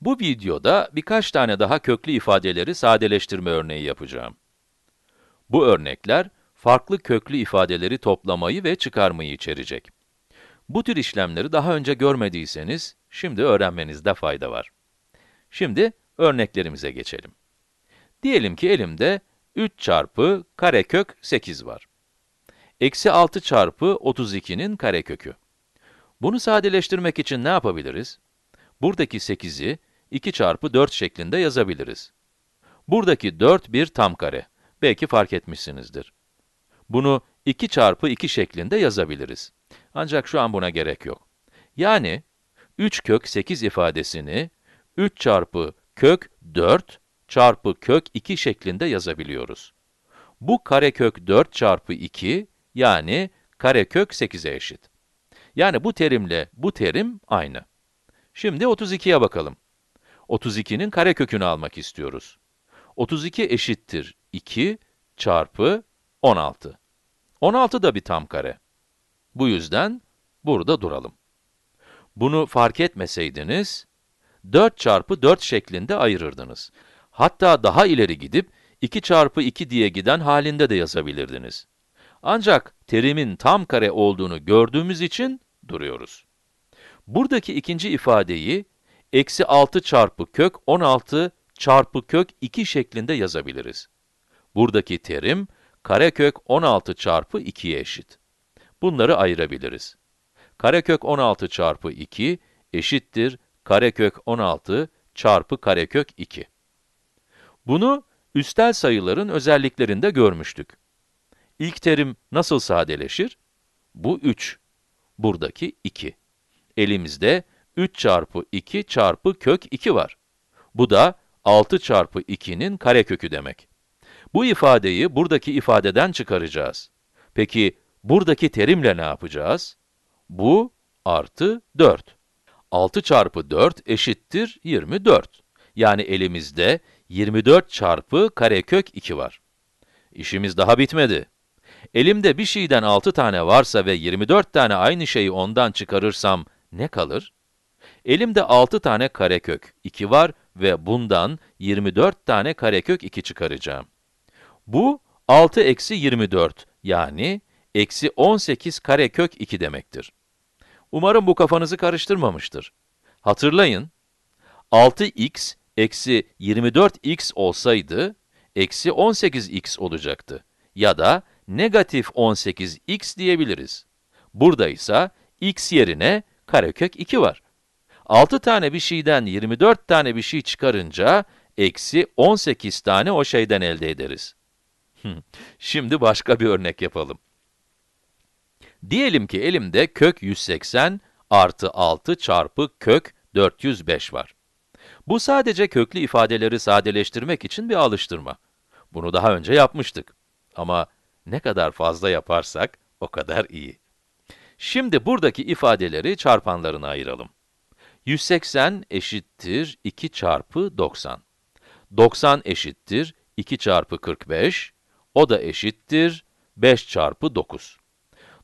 Bu videoda birkaç tane daha köklü ifadeleri sadeleştirme örneği yapacağım. Bu örnekler, farklı köklü ifadeleri toplamayı ve çıkarmayı içerecek. Bu tür işlemleri daha önce görmediyseniz, şimdi öğrenmenizde fayda var. Şimdi örneklerimize geçelim. Diyelim ki elimde 3 çarpı karekök 8 var. Eksi 6 çarpı 32'nin karekökü. Bunu sadeleştirmek için ne yapabiliriz? Buradaki 8'i 2 çarpı 4 şeklinde yazabiliriz. Buradaki 4 bir tam kare. Belki fark etmişsinizdir. Bunu 2 çarpı 2 şeklinde yazabiliriz. Ancak şu an buna gerek yok. Yani 3 kök 8 ifadesini 3 çarpı kök 4 çarpı kök 2 şeklinde yazabiliyoruz. Bu karekök 4 çarpı 2 yani karekök 8'e eşit. Yani bu terimle bu terim aynı. Şimdi 32'ye bakalım. 32'nin karekökünü almak istiyoruz. 32 eşittir 2 çarpı 16. 16 da bir tam kare. Bu yüzden burada duralım. Bunu fark etmeseydiniz, 4 çarpı 4 şeklinde ayırırdınız. Hatta daha ileri gidip 2 çarpı 2 diye giden halinde de yazabilirdiniz. Ancak terimin tam kare olduğunu gördüğümüz için duruyoruz. Buradaki ikinci ifadeyi eksi 6 çarpı kök 16 çarpı kök 2 şeklinde yazabiliriz. Buradaki terim, karekök 16 çarpı 2'ye eşit. Bunları ayırabiliriz. Karekök 16 çarpı 2 eşittir karekök 16 çarpı karekök 2. Bunu üstel sayıların özelliklerinde görmüştük. İlk terim nasıl sadeleşir? Bu 3. Buradaki 2. Elimizde 3 çarpı 2 çarpı kök 2 var. Bu da 6 çarpı 2'nin karekökü demek. Bu ifadeyi buradaki ifadeden çıkaracağız. Peki buradaki terimle ne yapacağız? Bu artı 4. 6 çarpı 4 eşittir 24. Yani elimizde 24 çarpı karekök 2 var. İşimiz daha bitmedi. Elimde bir şeyden 6 tane varsa ve 24 tane aynı şeyi ondan çıkarırsam ne kalır? Elimde 6 tane karekök 2 var ve bundan 24 tane karekök 2 çıkaracağım. Bu 6 eksi 24 yani eksi 18 karekök 2 demektir. Umarım bu kafanızı karıştırmamıştır. Hatırlayın, 6x eksi 24x olsaydı, eksi 18x olacaktı. Ya da negatif 18x diyebiliriz. Burada ise x yerine karekök 2 var. 6 tane bir şeyden 24 tane bir şey çıkarınca eksi 18 tane o şeyden elde ederiz. Hmm. Şimdi başka bir örnek yapalım. Diyelim ki elimde kök 180 artı 6 çarpı kök 405 var. Bu sadece köklü ifadeleri sadeleştirmek için bir alıştırma. Bunu daha önce yapmıştık. Ama ne kadar fazla yaparsak o kadar iyi. Şimdi buradaki ifadeleri çarpanlarına ayıralım. 180 eşittir 2 çarpı 90. 90 eşittir 2 çarpı 45, o da eşittir 5 çarpı 9.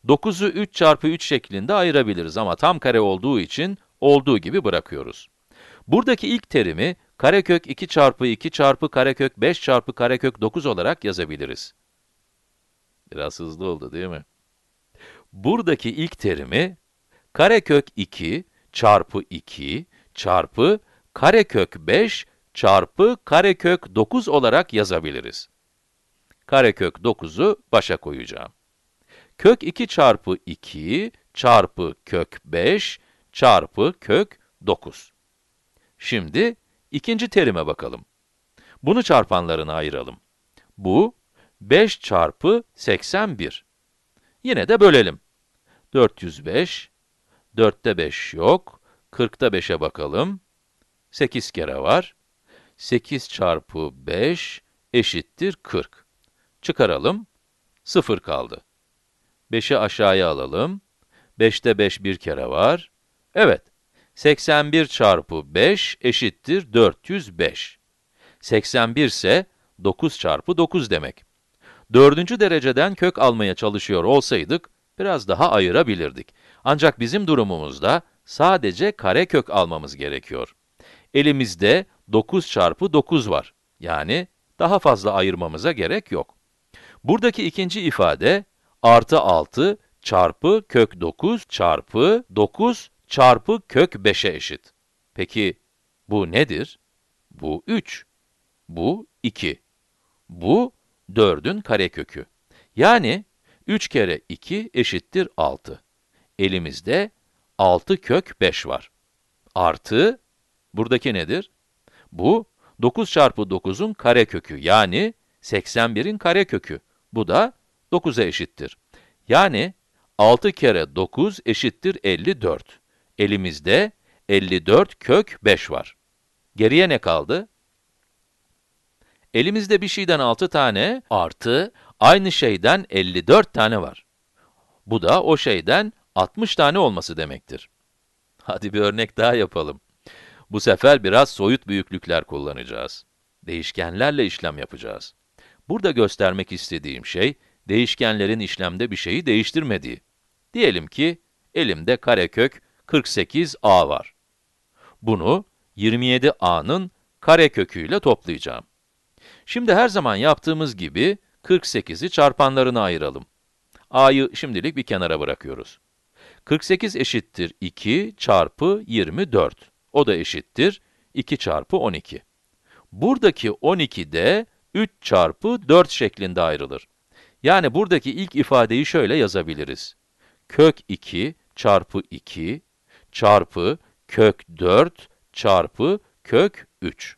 9'u 3 çarpı 3 şeklinde ayırabiliriz ama tam kare olduğu için olduğu gibi bırakıyoruz. Buradaki ilk terimi karekök 2 çarpı 2 çarpı karekök 5 çarpı karekök 9 olarak yazabiliriz. Biraz hızlı oldu değil mi? Buradaki ilk terimi karekök 2 çarpı 2 çarpı karekök 5 çarpı karekök 9 olarak yazabiliriz. Karekök 9'u başa koyacağım. Kök 2 çarpı 2 çarpı kök 5 çarpı kök 9. Şimdi ikinci terime bakalım. Bunu çarpanlarına ayıralım. Bu 5 çarpı 81. Yine de bölelim. 405 4'te 5 yok. 40'ta 5'e bakalım. 8 kere var. 8 çarpı 5 eşittir 40. Çıkaralım. 0 kaldı. 5'i aşağıya alalım. 5'te 5 bir kere var. Evet. 81 çarpı 5 eşittir 405. 81 ise 9 çarpı 9 demek. Dördüncü dereceden kök almaya çalışıyor olsaydık, biraz daha ayırabilirdik. Ancak bizim durumumuzda sadece karekök almamız gerekiyor. Elimizde 9 çarpı 9 var. Yani daha fazla ayırmamıza gerek yok. Buradaki ikinci ifade artı 6 çarpı kök 9 çarpı 9 çarpı kök 5'e eşit. Peki bu nedir? Bu 3. Bu 2. Bu 4'ün karekökü. Yani 3 kere 2 eşittir 6. Elimizde 6 kök 5 var. Artı, buradaki nedir? Bu, 9 çarpı 9'un karekökü yani 81'in karekökü. Bu da 9'a eşittir. Yani 6 kere 9 eşittir 54. Elimizde 54 kök 5 var. Geriye ne kaldı? Elimizde bir şeyden 6 tane artı aynı şeyden 54 tane var. Bu da o şeyden 60 tane olması demektir. Hadi bir örnek daha yapalım. Bu sefer biraz soyut büyüklükler kullanacağız. Değişkenlerle işlem yapacağız. Burada göstermek istediğim şey, değişkenlerin işlemde bir şeyi değiştirmediği. Diyelim ki, elimde karekök 48a var. Bunu 27a'nın kareköküyle toplayacağım. Şimdi her zaman yaptığımız gibi 48'i çarpanlarına ayıralım. a'yı şimdilik bir kenara bırakıyoruz. 48 eşittir 2 çarpı 24. O da eşittir 2 çarpı 12. Buradaki 12 de 3 çarpı 4 şeklinde ayrılır. Yani buradaki ilk ifadeyi şöyle yazabiliriz. Kök 2 çarpı 2 çarpı kök 4 çarpı kök 3.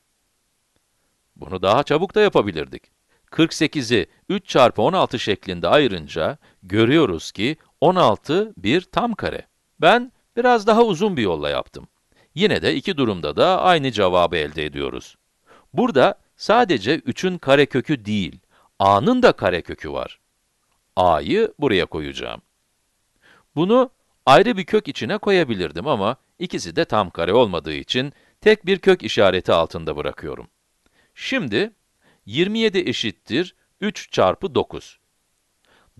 Bunu daha çabuk da yapabilirdik. 48'i 3 çarpı 16 şeklinde ayırınca görüyoruz ki 16 bir tam kare. Ben biraz daha uzun bir yolla yaptım. Yine de iki durumda da aynı cevabı elde ediyoruz. Burada sadece 3'ün karekökü değil, a'nın da karekökü var. a'yı buraya koyacağım. Bunu ayrı bir kök içine koyabilirdim ama ikisi de tam kare olmadığı için tek bir kök işareti altında bırakıyorum. Şimdi 27 eşittir 3 çarpı 9.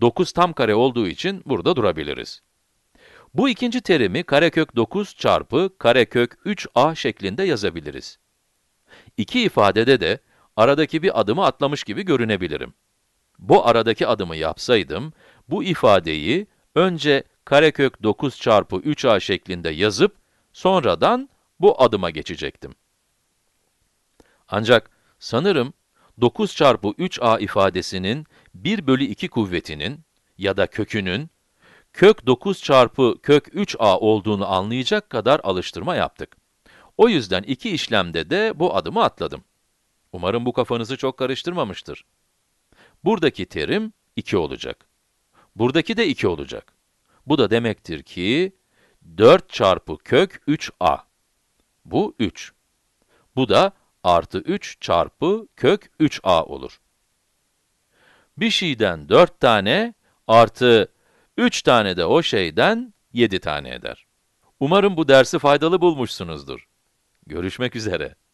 9 tam kare olduğu için burada durabiliriz. Bu ikinci terimi karekök 9 çarpı karekök 3a şeklinde yazabiliriz. İki ifadede de aradaki bir adımı atlamış gibi görünebilirim. Bu aradaki adımı yapsaydım, bu ifadeyi önce karekök 9 çarpı 3a şeklinde yazıp, sonradan bu adıma geçecektim. Ancak Sanırım 9 çarpı 3a ifadesinin 1 bölü 2 kuvvetinin ya da kökünün kök 9 çarpı kök 3a olduğunu anlayacak kadar alıştırma yaptık. O yüzden iki işlemde de bu adımı atladım. Umarım bu kafanızı çok karıştırmamıştır. Buradaki terim 2 olacak. Buradaki de 2 olacak. Bu da demektir ki 4 çarpı kök 3a. Bu 3. Bu da artı 3 çarpı kök 3a olur. Bir şeyden 4 tane artı 3 tane de o şeyden 7 tane eder. Umarım bu dersi faydalı bulmuşsunuzdur. Görüşmek üzere.